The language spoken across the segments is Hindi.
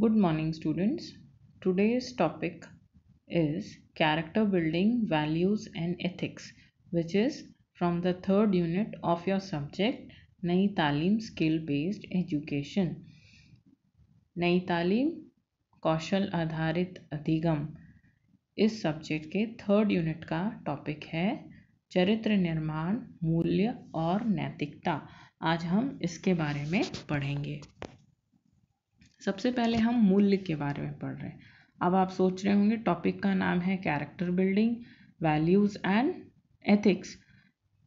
Good morning, students. Today's topic is character building, values, and ethics, which is from the third unit of your subject, Nayi Talim Skill Based Education. Nayi Talim कौशल आधारित अधिगम इस सब्जेक्ट के थर्ड यूनिट का टॉपिक है चरित्र निर्माण मूल्य और नैतिकता आज हम इसके बारे में पढ़ेंगे सबसे पहले हम मूल्य के बारे में पढ़ रहे हैं अब आप सोच रहे होंगे टॉपिक का नाम है character building values and ethics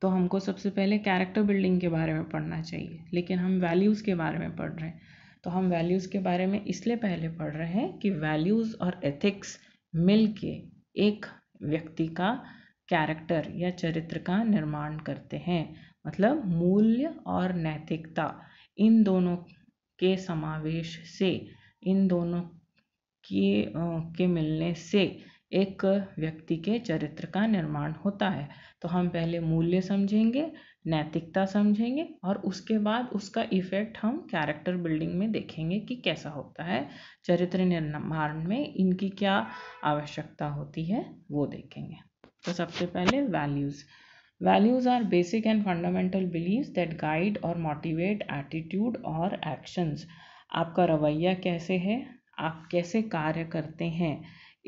तो हमको सबसे पहले कैरेक्टर बिल्डिंग के बारे में पढ़ना चाहिए लेकिन हम वैल्यूज़ के बारे में पढ़ रहे हैं तो हम वैल्यूज़ के बारे में इसलिए पहले पढ़ रहे हैं कि वैल्यूज़ और एथिक्स मिल के एक व्यक्ति का कैरेक्टर या चरित्र का निर्माण करते हैं मतलब मूल्य और नैतिकता इन दोनों के समावेश से इन दोनों की के मिलने से एक व्यक्ति के चरित्र का निर्माण होता है तो हम पहले मूल्य समझेंगे नैतिकता समझेंगे और उसके बाद उसका इफ़ेक्ट हम कैरेक्टर बिल्डिंग में देखेंगे कि कैसा होता है चरित्र निर्माण में इनकी क्या आवश्यकता होती है वो देखेंगे तो सबसे पहले values Values are basic and fundamental beliefs that guide or motivate attitude और actions. आपका रवैया कैसे है आप कैसे कार्य करते हैं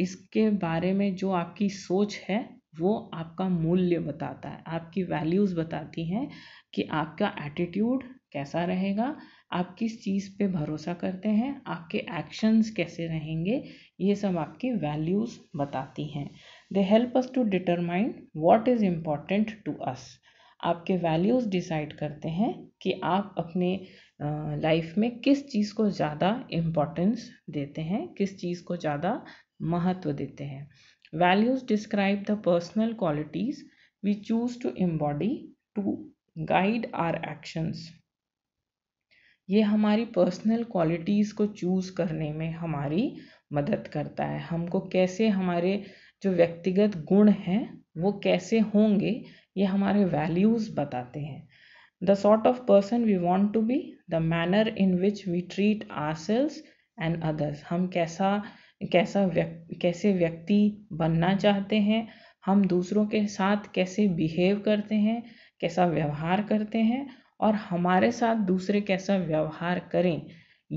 इसके बारे में जो आपकी सोच है वो आपका मूल्य बताता है आपकी वैल्यूज़ बताती हैं कि आपका एटीट्यूड कैसा रहेगा आप किस चीज़ पे भरोसा करते हैं आपके एक्शंस कैसे रहेंगे ये सब आपकी वैल्यूज़ बताती हैं they help us to determine what is important to us आपके वैल्यूज़ डिसाइड करते हैं कि आप अपने लाइफ में किस चीज़ को ज़्यादा इम्पोर्टेंस देते हैं किस चीज़ को ज़्यादा महत्व देते हैं values describe the personal qualities we choose to embody to guide our actions ये हमारी पर्सनल क्वालिटीज़ को चूज़ करने में हमारी मदद करता है हमको कैसे हमारे जो व्यक्तिगत गुण हैं वो कैसे होंगे ये हमारे वैल्यूज़ बताते हैं the sort of person we want to be the manner in which we treat ourselves and others हम कैसा कैसा व्यक, कैसे व्यक्ति बनना चाहते हैं हम दूसरों के साथ कैसे बिहेव करते हैं कैसा व्यवहार करते हैं और हमारे साथ दूसरे कैसा व्यवहार करें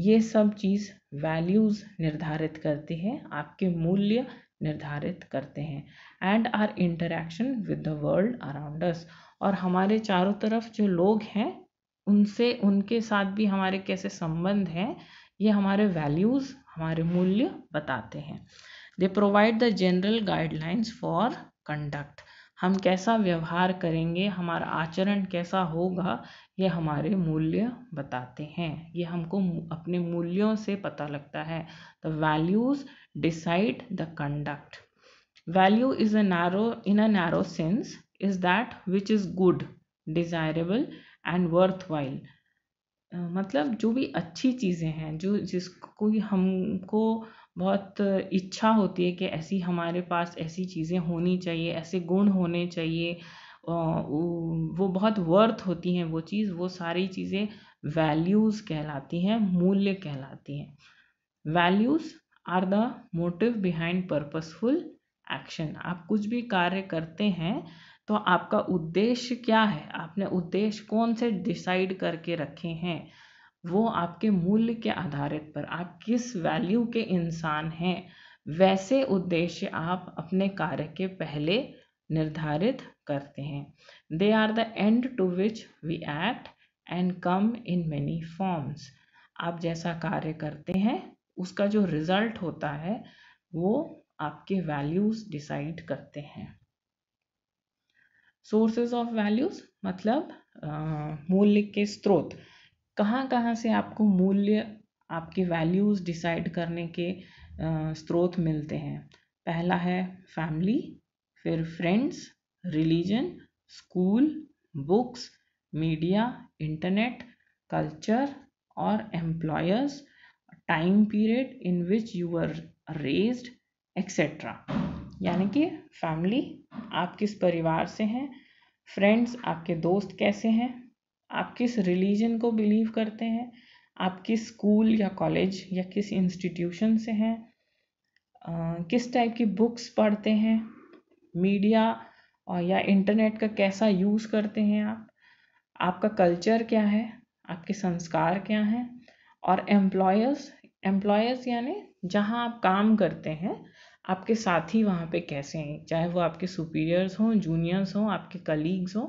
ये सब चीज़ वैल्यूज़ निर्धारित करती है आपके मूल्य निर्धारित करते हैं and our interaction with the world around us और हमारे चारों तरफ जो लोग हैं उनसे उनके साथ भी हमारे कैसे संबंध हैं ये हमारे वैल्यूज़ हमारे मूल्य बताते हैं they provide the general guidelines for conduct हम कैसा व्यवहार करेंगे हमारा आचरण कैसा होगा ये हमारे मूल्य बताते हैं ये हमको अपने मूल्यों से पता लगता है the values decide the conduct value is a narrow in a narrow sense is that which is good desirable and worthwhile मतलब जो भी अच्छी चीज़ें हैं जो जिसको हमको बहुत इच्छा होती है कि ऐसी हमारे पास ऐसी चीज़ें होनी चाहिए ऐसे गुण होने चाहिए वो बहुत वर्थ होती हैं वो चीज़ वो सारी चीज़ें वैल्यूज़ कहलाती हैं मूल्य कहलाती हैं values are the motive behind purposeful action आप कुछ भी कार्य करते हैं तो आपका उद्देश्य क्या है आपने उद्देश्य कौन से डिसाइड करके रखे हैं वो आपके मूल्य के आधारित पर आप किस वैल्यू के इंसान हैं वैसे उद्देश्य आप अपने कार्य के पहले निर्धारित करते हैं they are the end to which we act and come in many forms आप जैसा कार्य करते हैं उसका जो रिज़ल्ट होता है वो आपके वैल्यूज़ डिसाइड करते हैं सोर्सेज ऑफ वैल्यूज़ मतलब मूल्य के स्रोत कहाँ कहाँ से आपको मूल्य आपके वैल्यूज़ डिसाइड करने के स्रोत मिलते हैं पहला है फैमिली फिर friends religion school books media internet culture और employers time period in which you are raised etcetera यानी कि फैमिली आप किस परिवार से हैं फ्रेंड्स आपके दोस्त कैसे हैं आप किस रिलीजन को बिलीव करते हैं आप किस स्कूल या कॉलेज या किस इंस्टीट्यूशन से हैं किस टाइप की बुक्स पढ़ते हैं मीडिया और या इंटरनेट का कैसा यूज़ करते हैं आप आपका कल्चर क्या है आपके संस्कार क्या हैं और एम्प्लॉयर्स एम्प्लॉयर्स यानी जहाँ आप काम करते हैं आपके साथी वहाँ पे कैसे हैं चाहे वो आपके सुपीरियर्स हों जूनियर्स हों आपके कलीग्स हों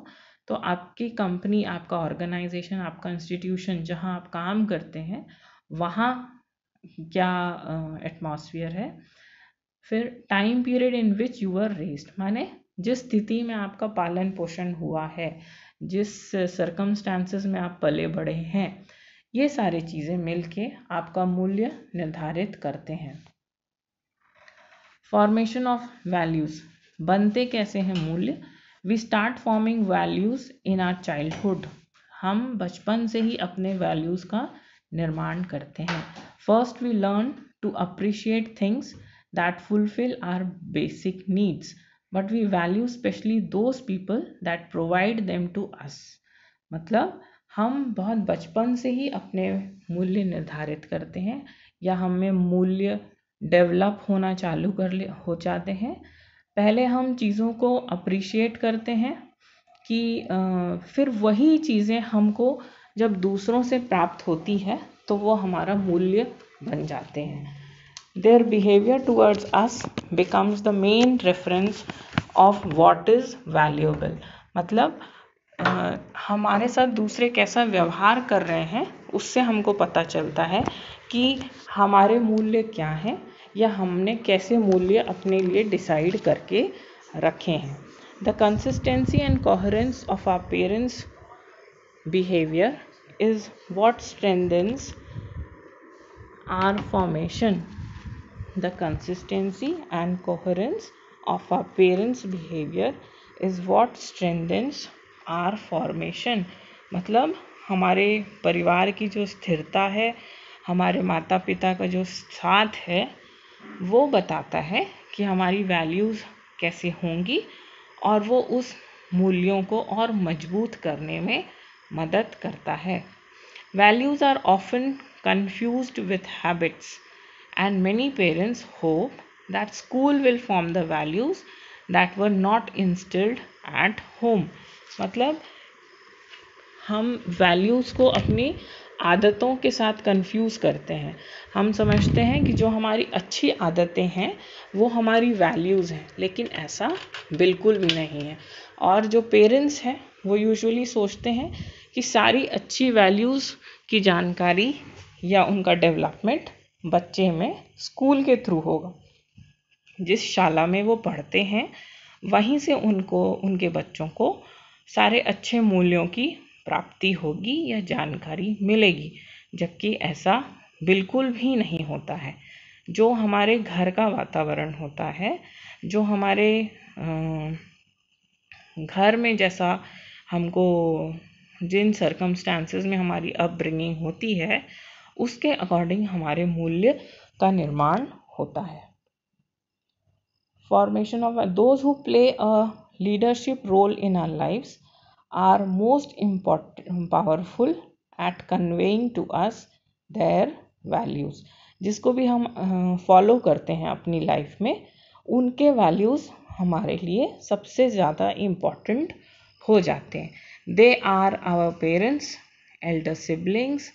तो आपकी कंपनी आपका ऑर्गेनाइजेशन आपका इंस्टीट्यूशन जहाँ आप काम करते हैं वहाँ क्या uh, है फिर time period in which you are raised माने जिस स्थिति में आपका पालन पोषण हुआ है जिस सरकमस्टांसिस में आप पले बड़े हैं ये सारी चीज़ें मिलके आपका मूल्य निर्धारित करते हैं फॉर्मेशन ऑफ वैल्यूज़ बनते कैसे हैं मूल्य we start forming values in our childhood हम बचपन से ही अपने वैल्यूज़ का निर्माण करते हैं first we learn to appreciate things that fulfil our basic needs but we value specially those people that provide them to us मतलब हम बहुत बचपन से ही अपने मूल्य निर्धारित करते हैं या हमें मूल्य डेवलप होना चालू कर ले हो जाते हैं पहले हम चीज़ों को अप्रिशिएट करते हैं कि फिर वही चीज़ें हमको जब दूसरों से प्राप्त होती है तो वो हमारा मूल्य बन जाते हैं their behaviour towards us becomes the main reference of what is valuable मतलब हमारे साथ दूसरे कैसा व्यवहार कर रहे हैं उससे हमको पता चलता है कि हमारे मूल्य क्या हैं या हमने कैसे मूल्य अपने लिए डिसाइड करके रखे हैं the consistency and coherence of our parents behaviour is what strengthens our formation the consistency and coherence of our parents behaviour is what strengthens our formation मतलब हमारे परिवार की जो स्थिरता है हमारे माता पिता का जो साथ है वो बताता है कि हमारी वैल्यूज़ कैसे होंगी और वो उस मूल्यों को और मजबूत करने में मदद करता है values are often confuse with habits and many parents hope that school will form the values that were not instilled at home मतलब हम वैल्यूज़ को अपनी आदतों के साथ कंफ्यूज करते हैं हम समझते हैं कि जो हमारी अच्छी आदतें हैं वो हमारी वैल्यूज़ हैं लेकिन ऐसा बिल्कुल भी नहीं है और जो पेरेंट्स हैं वो यूजुअली सोचते हैं कि सारी अच्छी वैल्यूज़ की जानकारी या उनका डेवलपमेंट बच्चे में स्कूल के थ्रू होगा जिस शाला में वो पढ़ते हैं वहीं से उनको उनके बच्चों को सारे अच्छे मूल्यों की प्राप्ति होगी या जानकारी मिलेगी जबकि ऐसा बिल्कुल भी नहीं होता है जो हमारे घर का वातावरण होता है जो हमारे घर में जैसा हमको जिन सर्कमस्टांसेस में हमारी अपब्रिंगिंग होती है उसके अकॉर्डिंग हमारे मूल्य का निर्माण होता है formation of those who play a leadership role in our lives are most important powerful at conveying to us their values जिसको भी हम फॉलो करते हैं अपनी लाइफ में उनके वैल्यूज़ हमारे लिए सबसे ज़्यादा इम्पॉर्टेंट हो जाते हैं they are our parents elder siblings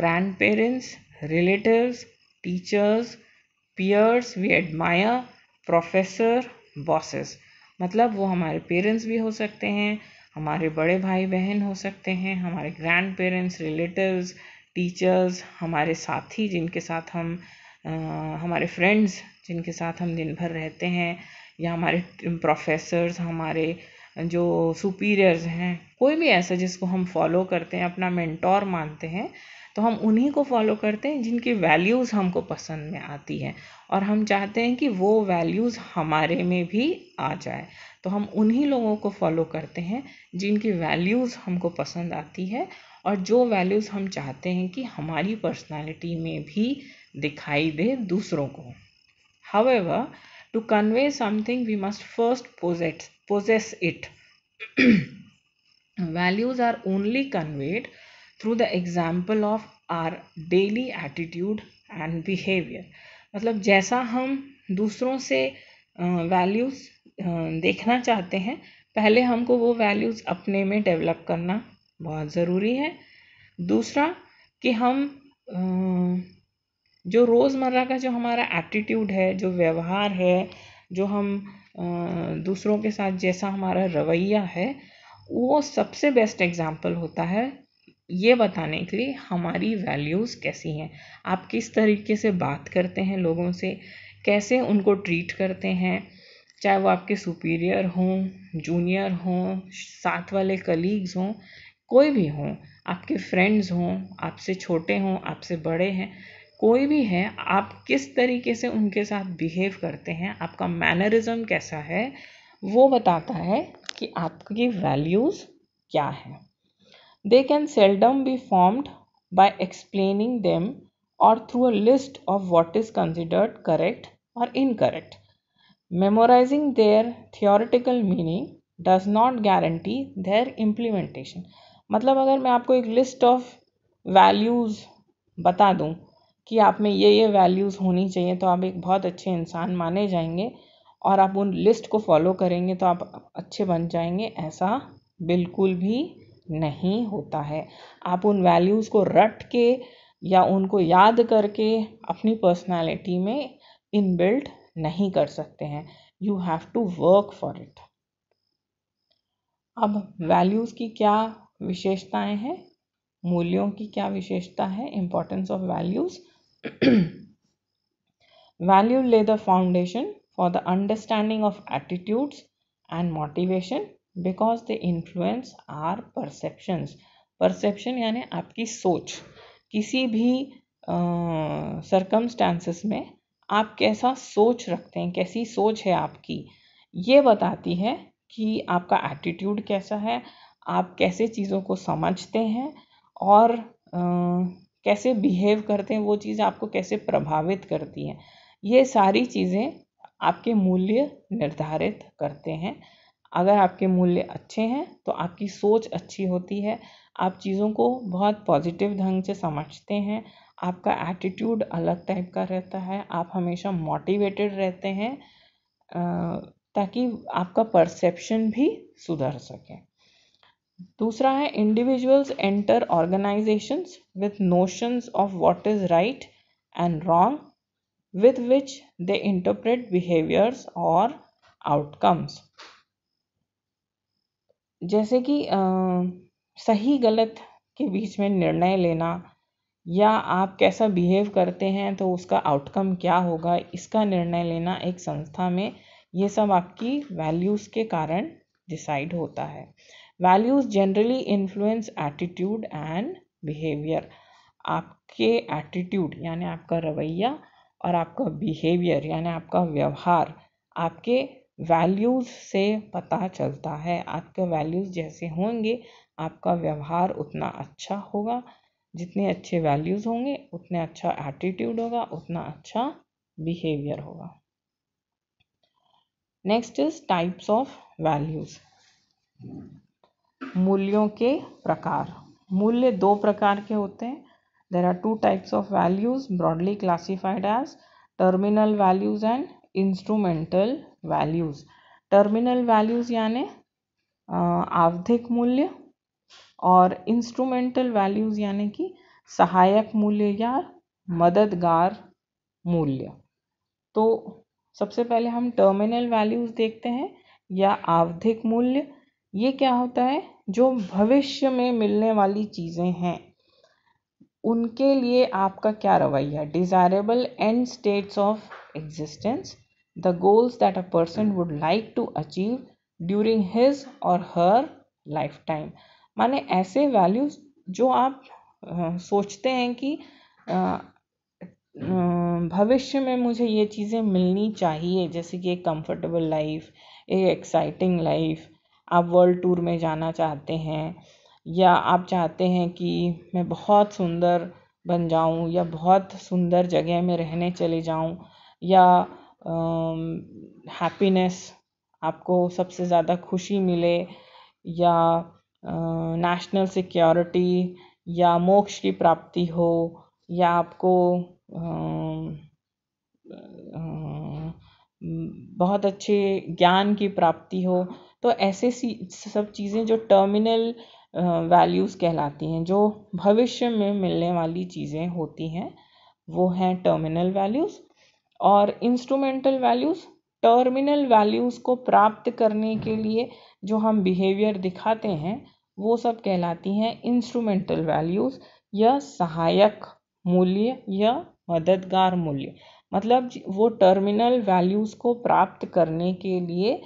grandparents relatives teachers peers we admire professors bosses मतलब वो हमारे पेरेंट्स भी हो सकते हैं हमारे बड़े भाई बहन हो सकते हैं हमारे ग्रैंड पेरेंट्स रिलेटिव्स टीचर्स हमारे साथी जिनके साथ हम हमारे फ्रेंड्स जिनके साथ हम दिन भर रहते हैं या हमारे प्रोफेसर्स हमारे जो सुपीरियर्स हैं कोई भी ऐसा जिसको हम फॉलो करते हैं अपना मेंटोर मानते हैं तो हम उन्हीं को फॉलो करते हैं जिनकी वैल्यूज़ हमको पसंद में आती हैं और हम चाहते हैं कि वो वैल्यूज़ हमारे में भी आ जाए तो हम उन्हीं लोगों को फॉलो करते हैं जिनकी वैल्यूज़ हमको पसंद आती है और जो वैल्यूज़ हम चाहते हैं कि हमारी पर्सनालिटी में भी दिखाई दे दूसरों को however to convey something we must first पोजेट possess it values are only conveyed through the example of our daily attitude and behaviour मतलब जैसा हम दूसरों से वैल्यूज़ देखना चाहते हैं पहले हमको वो वैल्यूज़ अपने में डेवलप करना बहुत ज़रूरी है दूसरा कि हम जो रोज़मर्रा का जो हमारा एटीट्यूड है जो व्यवहार है जो हम दूसरों के साथ जैसा हमारा रवैया है वो सबसे बेस्ट एग्ज़ाम्पल होता है ये बताने के लिए हमारी वैल्यूज़ कैसी हैं आप किस तरीके से बात करते हैं लोगों से कैसे उनको ट्रीट करते हैं चाहे वो आपके सुपीरियर हों जूनियर हों साथ वाले कलीग्स हों कोई भी हों आपके फ्रेंड्स हों आपसे छोटे हों आपसे बड़े हैं कोई भी है आप किस तरीके से उनके साथ बिहेव करते हैं आपका मैनरिज़म कैसा है वो बताता है कि आपकी वैल्यूज़ क्या हैं They can seldom be formed by explaining them or through a list of what is considered correct or incorrect. Memorizing their theoretical meaning does not guarantee their implementation. मतलब अगर मैं आपको एक लिस्ट ऑफ वैल्यूज़ बता दूं कि आप में ये ये वैल्यूज़ होनी चाहिए तो आप एक बहुत अच्छे इंसान माने जाएंगे और आप उन लिस्ट को फॉलो करेंगे तो आप अच्छे बन जाएंगे ऐसा बिल्कुल भी नहीं होता है आप उन वैल्यूज़ को रट के या उनको याद करके अपनी पर्सनालिटी में इनबिल्ट नहीं कर सकते हैं you have to work for it अब वैल्यूज़ की क्या विशेषताएं हैं मूल्यों की क्या विशेषता है importance of values value lay the foundation for the understanding of attitudes and motivation because they influence our perceptions perception यानी आपकी सोच किसी भी सरकमस्टांसिस uh, में आप कैसा सोच रखते हैं कैसी सोच है आपकी ये बताती है कि आपका एटीट्यूड कैसा है आप कैसे चीज़ों को समझते हैं और uh, कैसे बिहेव करते हैं वो चीज़ आपको कैसे प्रभावित करती हैं ये सारी चीज़ें आपके मूल्य निर्धारित करते हैं अगर आपके मूल्य अच्छे हैं तो आपकी सोच अच्छी होती है आप चीज़ों को बहुत पॉजिटिव ढंग से समझते हैं आपका एटीट्यूड अलग टाइप का रहता है आप हमेशा मोटिवेटेड रहते हैं ताकि आपका परसेप्शन भी सुधर सके दूसरा है individuals enter organisations with notions of what is right and wrong with which they interpret behaviours और आउटकम्स जैसे कि सही गलत के बीच में निर्णय लेना या आप कैसा बिहेव करते हैं तो उसका आउटकम क्या होगा इसका निर्णय लेना एक संस्था में ये सब आपकी वैल्यूज़ के कारण डिसाइड होता है values generally influence attitude and behaviour आपके एटीट्यूड यानी आपका रवैया और आपका बिहेवियर यानी आपका व्यवहार आपके वैल्यूज़ से पता चलता है आपके वैल्यूज़ जैसे होंगे आपका व्यवहार उतना अच्छा होगा जितने अच्छे वैल्यूज़ होंगे उतने अच्छा एटीट्यूड होगा उतना अच्छा बिहेवियर होगा next is types of values मूल्यों के प्रकार मूल्य दो प्रकार के होते हैं there are two types of values broadly classified as terminal values and instrumental values terminal values यानि आवधिक मूल्य और इंस्ट्रूमेंटल वैल्यूज़ यानी कि सहायक मूल्य या मददगार मूल्य तो सबसे पहले हम टर्मिनल वैल्यूज़ देखते हैं या आवधिक मूल्य ये क्या होता है जो भविष्य में मिलने वाली चीज़ें हैं उनके लिए आपका क्या रवैया desirable end states of existence the goals that a person hmm. would like to achieve during his और her lifetime माने ऐसे values जो आप आ, सोचते हैं कि भविष्य में मुझे ये चीज़ें मिलनी चाहिए जैसे कि एक कंफर्टेबल लाइफ एक एक्साइटिंग लाइफ आप वर्ल्ड टूर में जाना चाहते हैं या आप चाहते हैं कि मैं बहुत सुंदर बन जाऊं या बहुत सुंदर जगह में रहने चले जाऊं या हैप्पीनेस आपको सबसे ज़्यादा खुशी मिले या नेशनल सिक्योरिटी या मोक्ष की प्राप्ति हो या आपको बहुत अच्छे ज्ञान की प्राप्ति हो तो ऐसे सी सब चीज़ें जो टर्मिनल वैल्यूज़ कहलाती हैं जो भविष्य में मिलने वाली चीज़ें होती हैं वो हैं टर्मिनल वैल्यूज़ और इंस्ट्रूमेंटल वैल्यूज़ टर्मिनल वैल्यूज़ को प्राप्त करने के लिए जो हम बिहेवियर दिखाते हैं वो सब कहलाती हैं इंस्ट्रूमेंटल वैल्यूज़ यह सहायक मूल्य या मददगार मूल्य मतलब वो टर्मिनल वैल्यूज़ को प्राप्त करने के लिए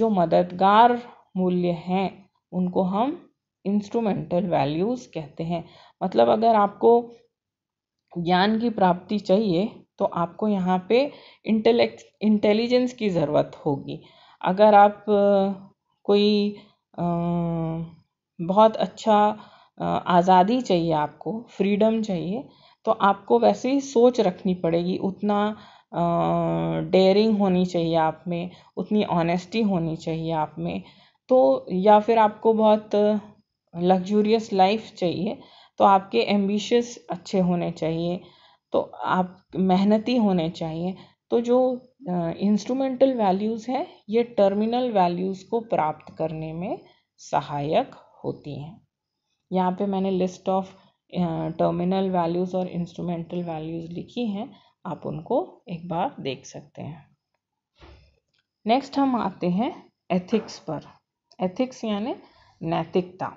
जो मददगार मूल्य हैं उनको हम इंस्ट्रूमेंटल वैल्यूज़ कहते हैं मतलब अगर आपको ज्ञान की प्राप्ति चाहिए तो आपको यहाँ पे इंटेलेक्ट इंटेलिजेंस की ज़रूरत होगी अगर आप कोई बहुत अच्छा आज़ादी चाहिए आपको फ्रीडम चाहिए तो आपको वैसे ही सोच रखनी पड़ेगी उतना डेयरिंग होनी चाहिए आप में उतनी ऑनेस्टी होनी चाहिए आप में तो या फिर आपको बहुत लग्जूरियस लाइफ चाहिए तो आपके एम्बिशस अच्छे होने चाहिए तो आप मेहनती होने चाहिए तो जो इंस्ट्रूमेंटल वैल्यूज़ हैं ये टर्मिनल वैल्यूज़ को प्राप्त करने में सहायक होती हैं यहाँ पे मैंने लिस्ट ऑफ टर्मिनल वैल्यूज़ और इंस्ट्रूमेंटल वैल्यूज़ लिखी हैं आप उनको एक बार देख सकते हैं नेक्स्ट हम आते हैं एथिक्स पर एथिक्स यानी नैतिकता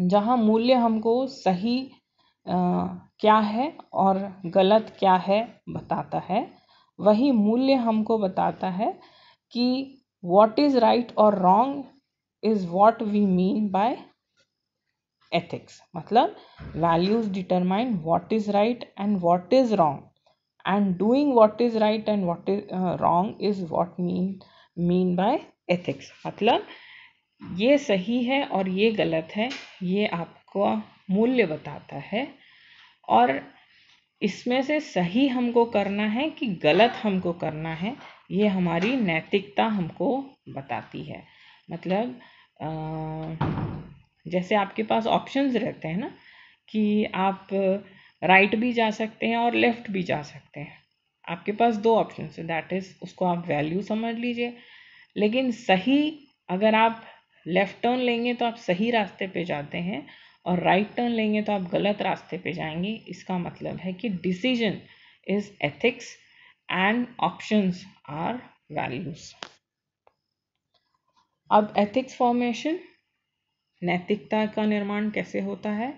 जहाँ मूल्य हमको सही क्या है और गलत क्या है बताता है वही मूल्य हमको बताता है कि वॉट इज़ राइट और wrong is what we mean by ethics मतलब values determine what is right and what is wrong and doing what is right and what is wrong is what mean mean by ethics मतलब ये सही है और ये गलत है ये आपको मूल्य बताता है और इसमें से सही हमको करना है कि गलत हमको करना है ये हमारी नैतिकता हमको बताती है मतलब जैसे आपके पास ऑप्शंस रहते हैं ना कि आप राइट भी जा सकते हैं और लेफ़्ट भी जा सकते हैं आपके पास दो ऑप्शन है दैट इज़ उसको आप वैल्यू समझ लीजिए लेकिन सही अगर आप लेफ़्ट टर्न लेंगे तो आप सही रास्ते पे जाते हैं और राइट टर्न लेंगे तो आप गलत रास्ते पे जाएंगे इसका मतलब है कि decision is ethics and options are values अब एथिक्स फॉर्मेशन नैतिकता का निर्माण कैसे होता है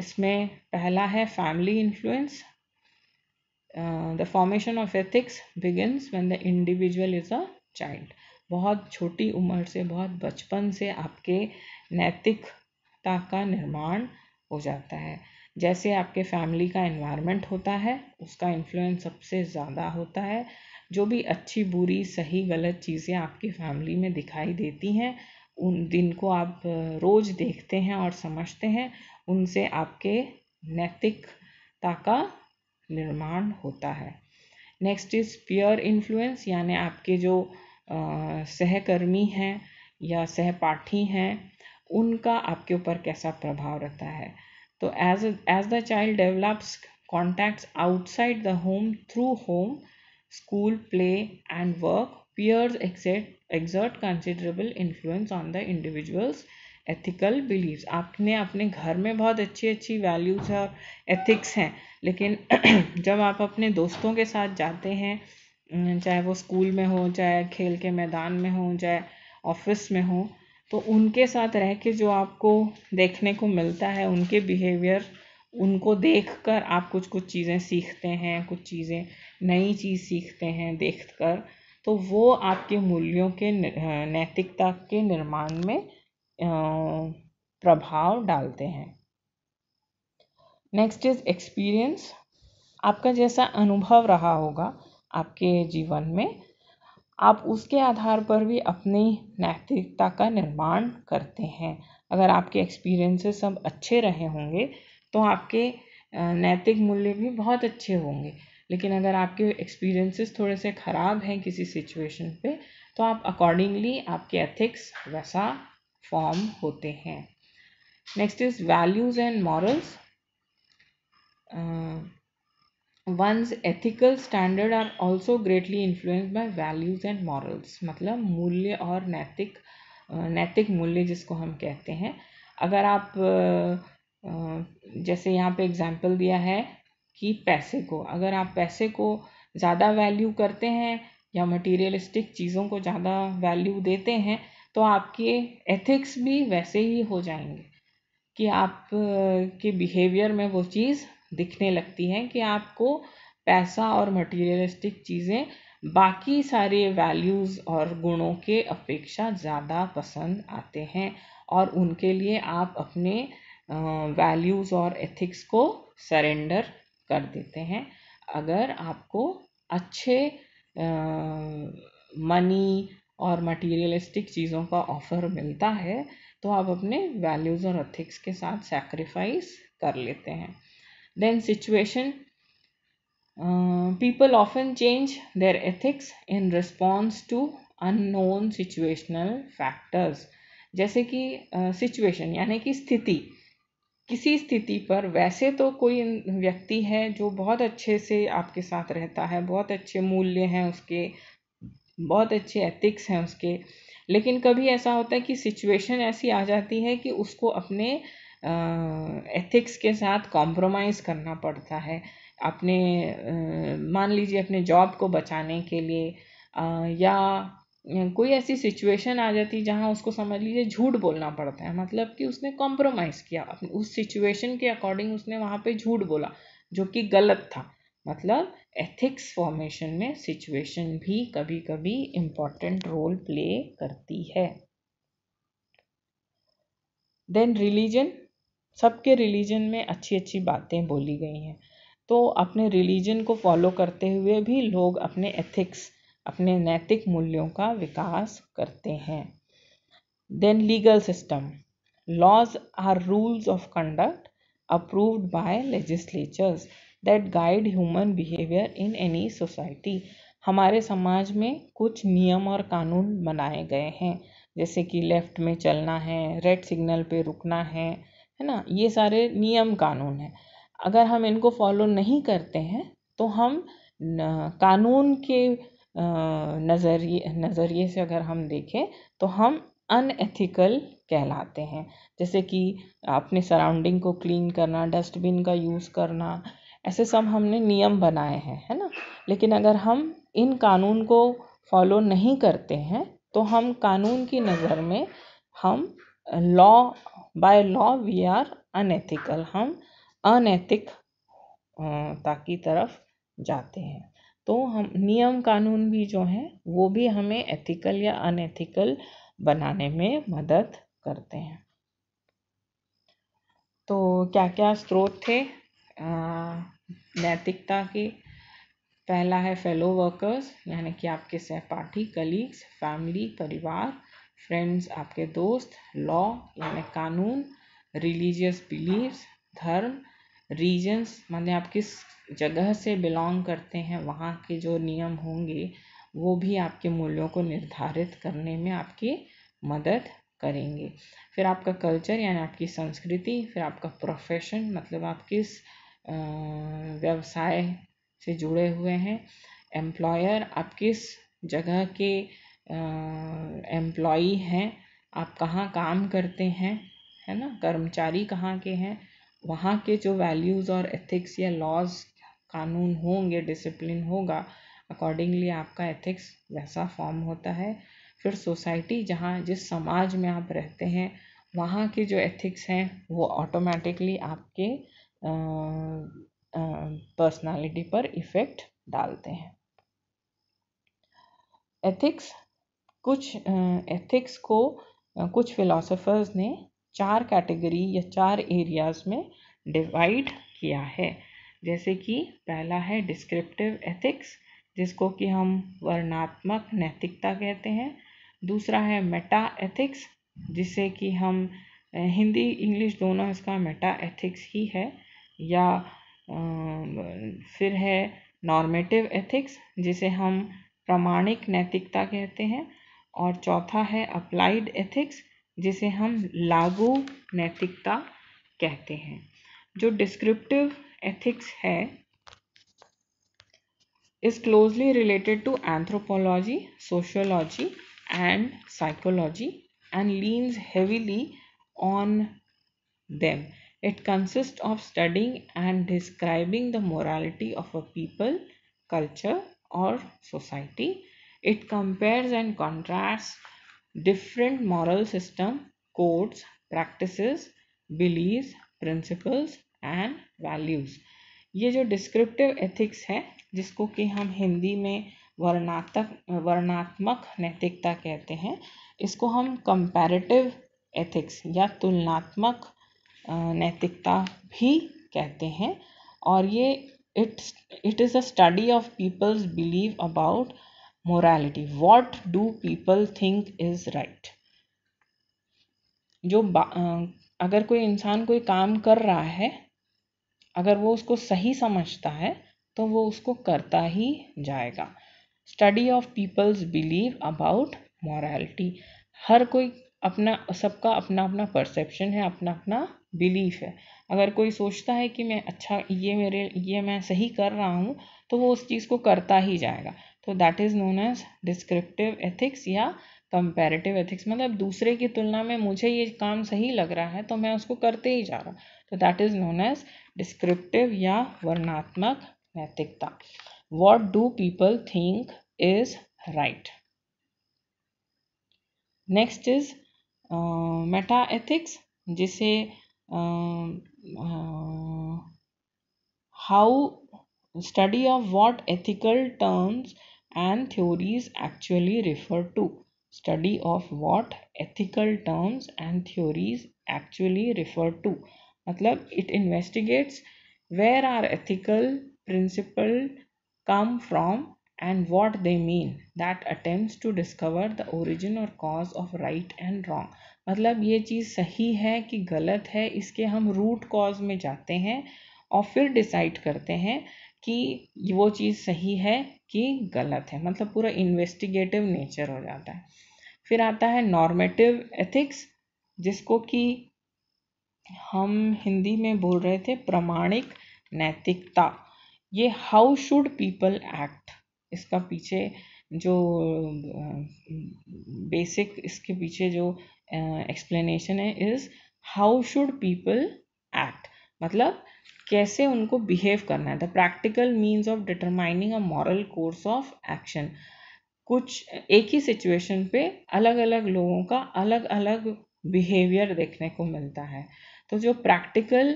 इसमें पहला है family influence the formation of ethics begins when the individual is a child बहुत छोटी उम्र से बहुत बचपन से आपके नैतिक ता का निर्माण हो जाता है जैसे आपके फैमिली का इन्वायरमेंट होता है उसका इन्फ्लुएंस सबसे ज़्यादा होता है जो भी अच्छी बुरी सही गलत चीज़ें आपकी फैमिली में दिखाई देती हैं उन दिन को आप रोज़ देखते हैं और समझते हैं उनसे आपके नैतिकता का निर्माण होता है नेक्स्ट इज़ प्योर इन्फ्लुएंस यानी आपके जो सहकर्मी हैं या सहपाठी हैं उनका आपके ऊपर कैसा प्रभाव रहता है तो as as the child develops contacts outside the home through home school play and work peers exert exert considerable influence on the individuals ethical believe आपने अपने घर में बहुत अच्छी अच्छी वैल्यूज और एथिक्स हैं लेकिन जब आप अपने दोस्तों के साथ जाते हैं चाहे वो स्कूल में हो चाहे खेल के मैदान में हो चाहे ऑफिस में हो तो उनके साथ रह के जो आपको देखने को मिलता है उनके बिहेवियर उनको देखकर आप कुछ कुछ चीज़ें सीखते हैं कुछ चीज़ें नई चीज़ सीखते हैं देख कर तो वो आपके मूल्यों के नैतिकता के निर्माण में प्रभाव डालते हैं नेक्स्ट इज एक्सपीरियंस आपका जैसा अनुभव रहा होगा आपके जीवन में आप उसके आधार पर भी अपनी नैतिकता का निर्माण करते हैं अगर आपके एक्सपीरियंसेस सब अच्छे रहे होंगे तो आपके नैतिक मूल्य भी बहुत अच्छे होंगे लेकिन अगर आपके एक्सपीरियंसेस थोड़े से ख़राब हैं किसी सिचुएशन पे तो आप अकॉर्डिंगली आपके एथिक्स वैसा फॉर्म होते हैं next is values and morals once ethical standard are also greatly influence by values and morals मतलब मूल्य और नैतिक नैतिक मूल्य जिसको हम कहते हैं अगर आप जैसे यहाँ पे एग्जाम्पल दिया है कि पैसे को अगर आप पैसे को ज़्यादा वैल्यू करते हैं या मटीरियलिस्टिक चीज़ों को ज़्यादा वैल्यू देते हैं तो आपके एथिक्स भी वैसे ही हो जाएंगे कि आप के बिहेवियर में वो चीज़ दिखने लगती हैं कि आपको पैसा और मटीरियलिस्टिक चीज़ें बाकी सारे वैल्यूज़ और गुणों के अपेक्षा ज़्यादा पसंद आते हैं और उनके लिए आप अपने वैल्यूज़ और एथिक्स को सरेंडर कर देते हैं अगर आपको अच्छे मनी और मटीरियलिस्टिक चीज़ों का ऑफ़र मिलता है तो आप अपने वैल्यूज़ और एथिक्स के साथ सेक्रीफाइस कर लेते हैं then situation uh, people often change their ethics in response to unknown situational factors जैसे कि सिचुएशन uh, यानी कि स्थिति किसी स्थिति पर वैसे तो कोई व्यक्ति है जो बहुत अच्छे से आपके साथ रहता है बहुत अच्छे मूल्य हैं उसके बहुत अच्छे एथिक्स हैं उसके लेकिन कभी ऐसा होता है कि सिचुएशन ऐसी आ जाती है कि उसको अपने एथिक्स के साथ कॉम्प्रोमाइज़ करना पड़ता है अपने मान लीजिए अपने जॉब को बचाने के लिए या कोई ऐसी सिचुएशन आ जाती है जहाँ उसको समझ लीजिए झूठ बोलना पड़ता है मतलब कि उसने कॉम्प्रोमाइज़ किया उस सिचुएशन के अकॉर्डिंग उसने वहाँ पे झूठ बोला जो कि गलत था मतलब एथिक्स फॉर्मेशन में सिचुएशन भी कभी कभी इम्पॉर्टेंट रोल प्ले करती है देन रिलीजन सबके रिलीजन में अच्छी अच्छी बातें बोली गई हैं तो अपने रिलीजन को फॉलो करते हुए भी लोग अपने एथिक्स अपने नैतिक मूल्यों का विकास करते हैं then legal system laws are rules of conduct approved by legislatures that guide human behaviour in any society हमारे समाज में कुछ नियम और कानून बनाए गए हैं जैसे कि लेफ्ट में चलना है रेड सिग्नल पे रुकना है है ना ये सारे नियम कानून हैं अगर हम इनको फॉलो नहीं करते हैं तो हम कानून के नज़रिए नज़रिए से अगर हम देखें तो हम अनएथिकल कहलाते हैं जैसे कि अपने सराउंडिंग को क्लीन करना डस्टबिन का यूज़ करना ऐसे सब हमने नियम बनाए हैं है ना लेकिन अगर हम इन कानून को फॉलो नहीं करते हैं तो हम कानून की नज़र में हम law by law we are unethical हम अनैतिक ताकि तरफ जाते हैं तो हम नियम कानून भी जो हैं वो भी हमें एथिकल या अनएथिकल बनाने में मदद करते हैं तो क्या क्या स्रोत थे नैतिकता के पहला है फेलो वर्कर्स यानी कि आपके सहपाठी कलीग्स फैमिली परिवार फ्रेंड्स आपके दोस्त लॉ यानी कानून रिलीजियस बिलीव्स धर्म रीजन्स माने आप किस जगह से बिलोंग करते हैं वहाँ के जो नियम होंगे वो भी आपके मूल्यों को निर्धारित करने में आपकी मदद करेंगे फिर आपका कल्चर यानी आपकी संस्कृति फिर आपका प्रोफेशन मतलब आप किस व्यवसाय से जुड़े हुए हैं एम्प्लॉयर आप किस जगह के एम्प्लॉई हैं आप कहाँ काम करते हैं है ना कर्मचारी कहाँ के हैं वहाँ के जो वैल्यूज़ और एथिक्स या लॉज कानून होंगे डिसिप्लिन होगा अकॉर्डिंगली आपका एथिक्स वैसा फॉर्म होता है फिर सोसाइटी जहाँ जिस समाज में आप रहते हैं वहाँ के जो एथिक्स हैं वो ऑटोमेटिकली आपके पर्सनालिटी पर इफ़ेक्ट डालते हैं एथिक्स कुछ एथिक्स को कुछ फिलोसोफर्स ने चार कैटेगरी या चार एरियाज में डिवाइड किया है जैसे कि पहला है डिस्क्रिप्टिव एथिक्स जिसको कि हम वर्णात्मक नैतिकता कहते हैं दूसरा है मेटा एथिक्स जिसे कि हम हिंदी इंग्लिश दोनों इसका मेटा एथिक्स ही है या फिर है नॉर्मेटिव एथिक्स जिसे हम प्रामाणिक नैतिकता कहते हैं और चौथा है अप्लाइड एथिक्स जिसे हम लागू नैतिकता कहते हैं जो डिस्क्रिप्टिव एथिक्स है is closely related to anthropology sociology and psychology and leans heavily on them it consist of studying and describing the morality of a people culture और society It compares and contrasts different moral system, codes, practices, beliefs, principles and values ये जो डिस्क्रिप्टिव एथिक्स है जिसको कि हम हिंदी में वर्णात्मक वर्णात्मक नैतिकता कहते हैं इसको हम कंपैरेटिव एथिक्स या तुलनात्मक नैतिकता भी कहते हैं और ये it's it is a study of people's believe about morality what do people think is right जो अगर कोई इंसान कोई काम कर रहा है अगर वो उसको सही समझता है तो वो उसको करता ही जाएगा study of people's believe about morality हर कोई अपना सबका अपना अपना परसेप्शन है अपना अपना बिलीफ है अगर कोई सोचता है कि मैं अच्छा ये मेरे ये मैं सही कर रहा हूँ तो वो उस चीज़ को करता ही जाएगा तो that is known as descriptive ethics या कंपैरेटिव एथिक्स मतलब दूसरे की तुलना में मुझे ये काम सही लग रहा है तो मैं उसको करते ही जा रहा तो that is known as descriptive या वर्णात्मक नैतिकता what do people think is right next is meta ethics जिसे how study of what ethical terms and theories actually refer to study of what ethical terms and theories actually refer to मतलब it investigates where our ethical principle come from and what they mean that attempts to discover the origin or cause of right and wrong मतलब ये चीज़ सही है कि गलत है इसके हम root cause में जाते हैं और फिर decide करते हैं कि वो चीज़ सही है कि गलत है मतलब पूरा इन्वेस्टिगेटिव नेचर हो जाता है फिर आता है नॉर्मेटिव एथिक्स जिसको कि हम हिंदी में बोल रहे थे प्रमाणिक नैतिकता ये हाउ शुड पीपल एक्ट इसका पीछे जो बेसिक इसके पीछे जो एक्सप्लेनेशन है is how should people act मतलब कैसे उनको बिहेव करना है the practical means of determining a moral course of action कुछ एक ही सिचुएशन पे अलग अलग लोगों का अलग अलग बिहेवियर देखने को मिलता है तो जो प्रैक्टिकल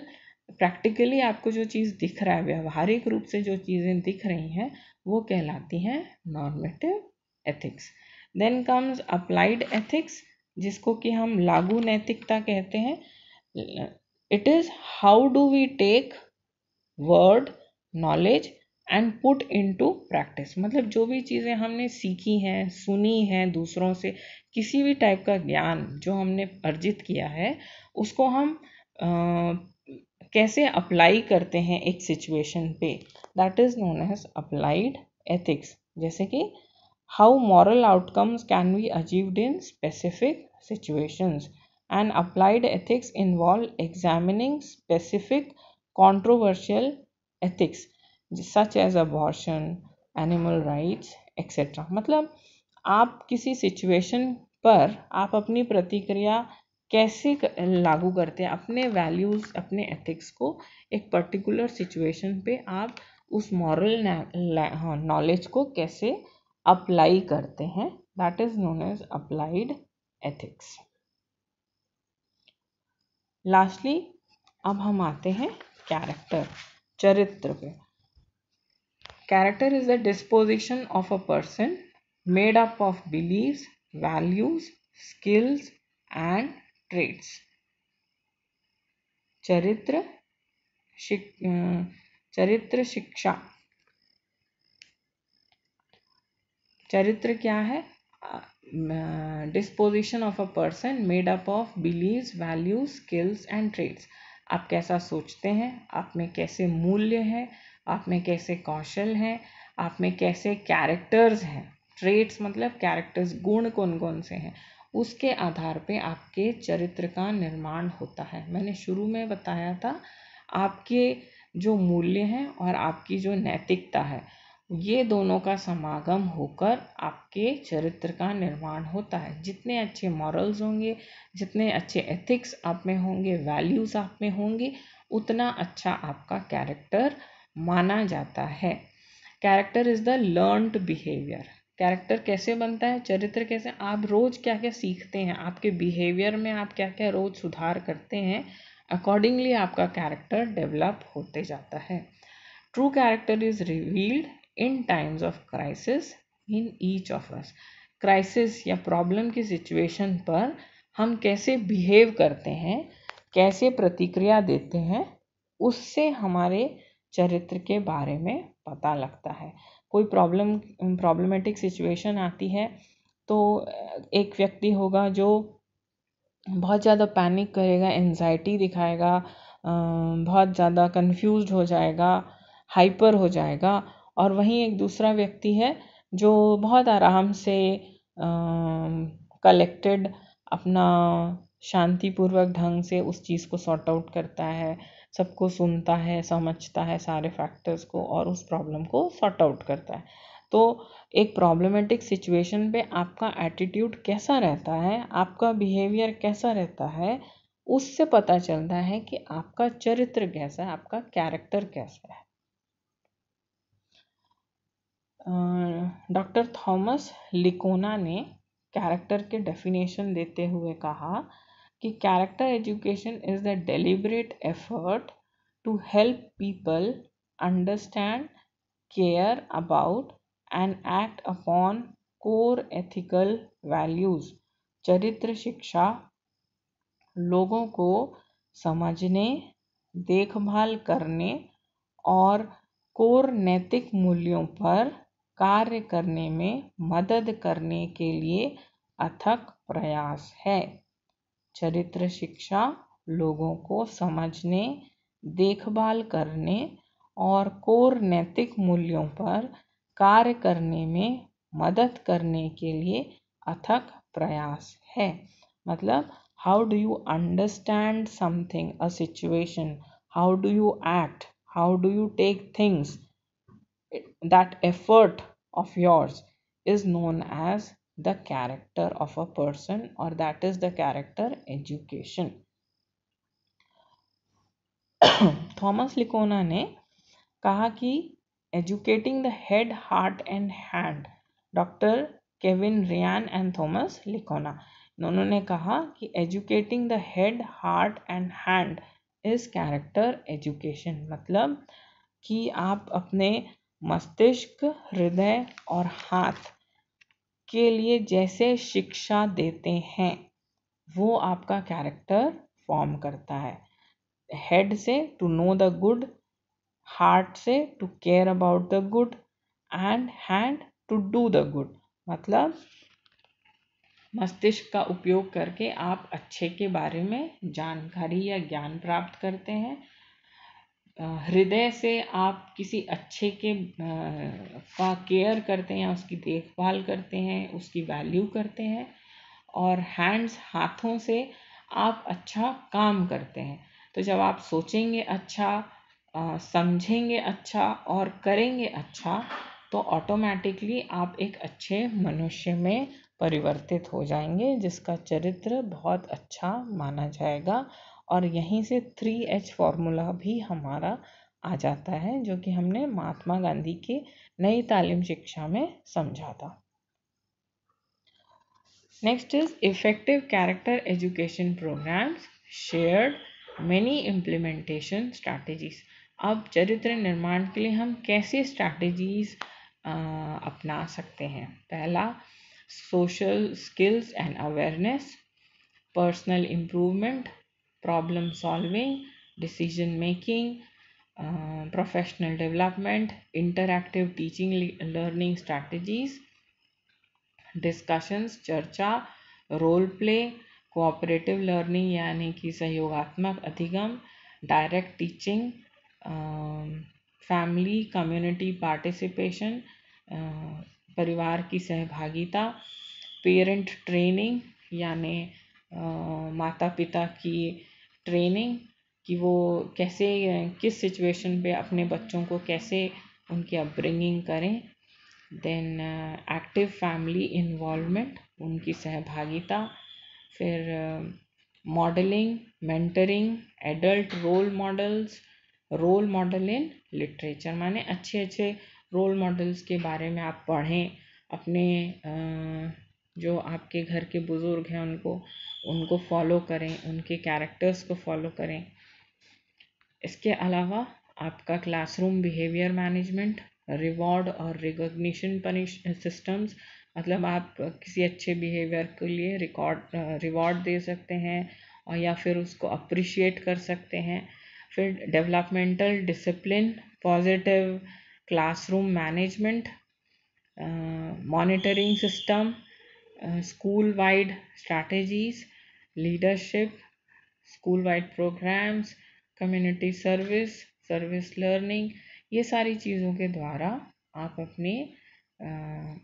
प्रैक्टिकली आपको जो चीज़ दिख रहा है व्यवहारिक रूप से जो चीज़ें दिख रही हैं वो कहलाती हैं normative ethics then comes applied ethics जिसको कि हम लागू नैतिकता कहते हैं it is how do we take word knowledge and put into practice मतलब जो भी चीज़ें हमने सीखी हैं सुनी हैं दूसरों से किसी भी टाइप का ज्ञान जो हमने अर्जित किया है उसको हम आ, कैसे अप्लाई करते हैं एक सिचुएशन पे that is known as applied ethics जैसे कि how moral outcomes can be achieved in specific situations and applied ethics involve examining specific controversial ethics such as abortion animal rights etcetera मतलब आप किसी सिचुएशन पर आप अपनी प्रतिक्रिया कैसे लागू करते हैं अपने वैल्यूज़ अपने एथिक्स को एक पर्टिकुलर सिचुएशन पे आप उस मॉरल नॉलेज हाँ, को कैसे अप्लाई करते हैं that is known as applied ethics lastly अब हम आते हैं कैरेक्टर चरित्र पे character is the disposition of a person made up of believe values skills and traits चरित्र चरित्र शिक्षा चरित्र क्या है disposition of a person made up of believe values skills and traits आप कैसा सोचते हैं आप में कैसे मूल्य हैं आप में कैसे कौशल हैं आप में कैसे कैरेक्टर्स हैं ट्रेट्स मतलब कैरेक्टर्स गुण कौन कौन से हैं उसके आधार पे आपके चरित्र का निर्माण होता है मैंने शुरू में बताया था आपके जो मूल्य हैं और आपकी जो नैतिकता है ये दोनों का समागम होकर आपके चरित्र का निर्माण होता है जितने अच्छे मॉरल्स होंगे जितने अच्छे एथिक्स आप में होंगे वैल्यूज़ आप में होंगे उतना अच्छा आपका कैरेक्टर माना जाता है character is the learned behaviour character कैसे बनता है चरित्र कैसे आप रोज़ क्या क्या सीखते हैं आपके बिहेवियर में आप क्या क्या रोज़ सुधार करते हैं अकॉर्डिंगली आपका कैरेक्टर डेवलप होते जाता है true character is revealed in times of crisis in each of us crisis या प्रॉब्लम की सिचुएशन पर हम कैसे बिहेव करते हैं कैसे प्रतिक्रिया देते हैं उससे हमारे चरित्र के बारे में पता लगता है कोई प्रॉब्लम प्रॉब्लमेटिक सिचुएशन आती है तो एक व्यक्ति होगा जो बहुत ज़्यादा पैनिक करेगा एनजाइटी दिखाएगा बहुत ज़्यादा कन्फ्यूज हो जाएगा हाइपर हो जाएगा और वहीं एक दूसरा व्यक्ति है जो बहुत आराम से कलेक्टेड अपना शांतिपूर्वक ढंग से उस चीज़ को सॉर्ट आउट करता है सबको सुनता है समझता है सारे फैक्टर्स को और उस प्रॉब्लम को सॉर्ट आउट करता है तो एक प्रॉब्लमेटिक सिचुएशन पे आपका एटीट्यूड कैसा रहता है आपका बिहेवियर कैसा रहता है उससे पता चलता है कि आपका चरित्र कैसा है आपका कैरेक्टर कैसा है डॉक्टर थॉमस लिकोना ने कैरेक्टर के डेफिनेशन देते हुए कहा कि character education is the deliberate effort to help people understand care about and act upon core ethical values चरित्र शिक्षा लोगों को समझने देखभाल करने और कोर नैतिक मूल्यों पर कार्य करने में मदद करने के लिए अथक प्रयास है चरित्र शिक्षा लोगों को समझने देखभाल करने और कोर नैतिक मूल्यों पर कार्य करने में मदद करने के लिए अथक प्रयास है मतलब how do you understand something a situation how do you act how do you take things it, that effort of yours is known as the character of a person or that is the character education Thomas Lickona ने कहा कि educating the head heart and hand doctor Kevin Ryan and Thomas Lickona उन्होंने कहा कि educating the head heart and hand is character education मतलब कि आप अपने मस्तिष्क हृदय और हाथ के लिए जैसे शिक्षा देते हैं वो आपका कैरेक्टर फॉर्म करता है हेड से to know the good heart से to care about the good and hand to do the good मतलब मस्तिष्क का उपयोग करके आप अच्छे के बारे में जानकारी या ज्ञान प्राप्त करते हैं हृदय से आप किसी अच्छे के का केयर करते हैं उसकी देखभाल करते हैं उसकी वैल्यू करते हैं और हैंड्स हाथों से आप अच्छा काम करते हैं तो जब आप सोचेंगे अच्छा समझेंगे अच्छा और करेंगे अच्छा तो ऑटोमेटिकली आप एक अच्छे मनुष्य में परिवर्तित हो जाएंगे जिसका चरित्र बहुत अच्छा माना जाएगा और यहीं से थ्री एच फॉर्मूला भी हमारा आ जाता है जो कि हमने महात्मा गांधी के नई तालीम शिक्षा में समझा था next is effective character education programmes shared many implementation strategies अब चरित्र निर्माण के लिए हम कैसे स्ट्रैटेजीज अपना सकते हैं पहला social skills and awareness personal improvement problem solving, decision making, uh, professional development, interactive teaching learning strategies, discussions चर्चा रोल प्ले कोऑपरेटिव लर्निंग यानी कि सहयोगात्मक अधिगम direct teaching family community participation परिवार की सहभागिता पेरेंट ट्रेनिंग यानी माता पिता की ट्रेनिंग कि वो कैसे किस सिचुएशन पे अपने बच्चों को कैसे उनकी अपब्रिंगिंग करें देन एक्टिव फैमिली इन्वॉल्वमेंट उनकी सहभागिता फिर modelling mentoring adult role models role model in literature माने अच्छे अच्छे रोल मॉडल्स के बारे में आप पढ़ें अपने जो आपके घर के बुज़ुर्ग हैं उनको उनको फॉलो करें उनके कैरेक्टर्स को फॉलो करें इसके अलावा आपका क्लासरूम बिहेवियर मैनेजमेंट रिवॉर्ड और रिकॉग्निशन पनिश सिस्टम्स मतलब आप किसी अच्छे बिहेवियर के लिए रिकॉर्ड रिवॉर्ड दे सकते हैं और या फिर उसको अप्रिशिएट कर सकते हैं फिर developmental discipline positive classroom management monitoring system school wide strategies leadership school wide programmes community service service learning ये सारी चीज़ों के द्वारा आप अपने uh,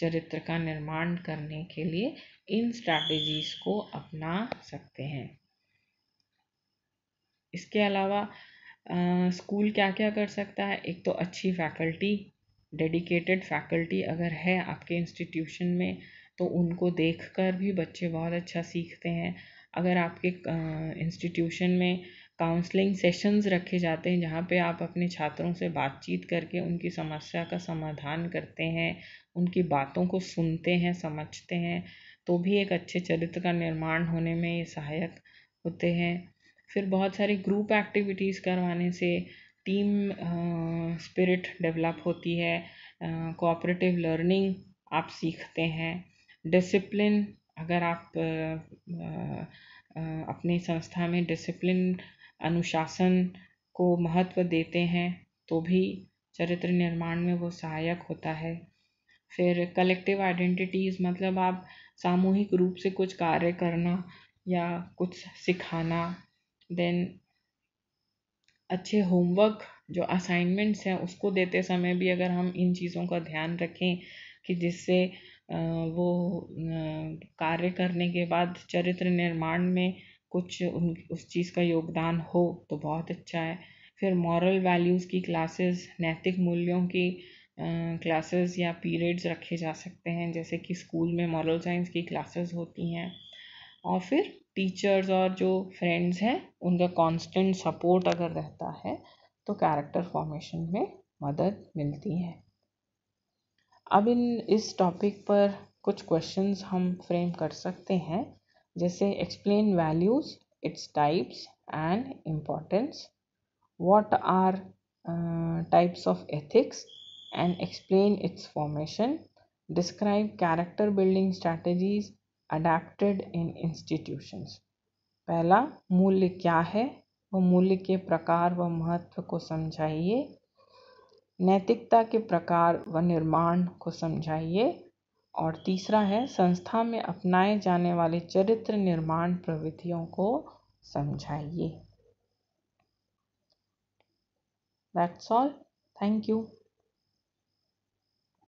चरित्र का निर्माण करने के लिए इन स्ट्रैटेजीज को अपना सकते हैं इसके अलावा स्कूल uh, क्या क्या कर सकता है एक तो अच्छी फैकल्टी डेडिकेटेड फैकल्टी अगर है आपके इंस्टीट्यूशन में तो उनको देखकर भी बच्चे बहुत अच्छा सीखते हैं अगर आपके इंस्टीट्यूशन में काउंसलिंग सेशंस रखे जाते हैं जहाँ पे आप अपने छात्रों से बातचीत करके उनकी समस्या का समाधान करते हैं उनकी बातों को सुनते हैं समझते हैं तो भी एक अच्छे चरित्र का निर्माण होने में ये सहायक होते हैं फिर बहुत सारी ग्रुप एक्टिविटीज़ करवाने से टीम स्पिरिट डेवलप होती है कोऑपरेटिव लर्निंग आप सीखते हैं डिसिप्लिन अगर आप अपनी संस्था में डिसिप्लिन अनुशासन को महत्व देते हैं तो भी चरित्र निर्माण में वो सहायक होता है फिर कलेक्टिव आइडेंटिटीज़ मतलब आप सामूहिक रूप से कुछ कार्य करना या कुछ सिखाना देन अच्छे होमवर्क जो असाइनमेंट्स हैं उसको देते समय भी अगर हम इन चीज़ों का ध्यान रखें कि जिससे वो कार्य करने के बाद चरित्र निर्माण में कुछ उन उस चीज़ का योगदान हो तो बहुत अच्छा है फिर मॉरल वैल्यूज़ की क्लासेस नैतिक मूल्यों की क्लासेस या पीरियड्स रखे जा सकते हैं जैसे कि स्कूल में मॉरल साइंस की क्लासेस होती हैं और फिर टीचर्स और जो फ्रेंड्स हैं उनका कांस्टेंट सपोर्ट अगर रहता है तो कैरेक्टर फॉर्मेशन में मदद मिलती है अब इन इस टॉपिक पर कुछ क्वेश्चंस हम फ्रेम कर सकते हैं जैसे explain values its types and importance what are types of ethics and explain its formation describe character building strategies adapted in institutions पहला मूल्य क्या है वो मूल्य के प्रकार व महत्व को समझाइए नैतिकता के प्रकार व निर्माण को समझाइए और तीसरा है संस्था में अपनाए जाने वाले चरित्र निर्माण प्रविधियों को समझाइए दैट्स ऑल थैंक यू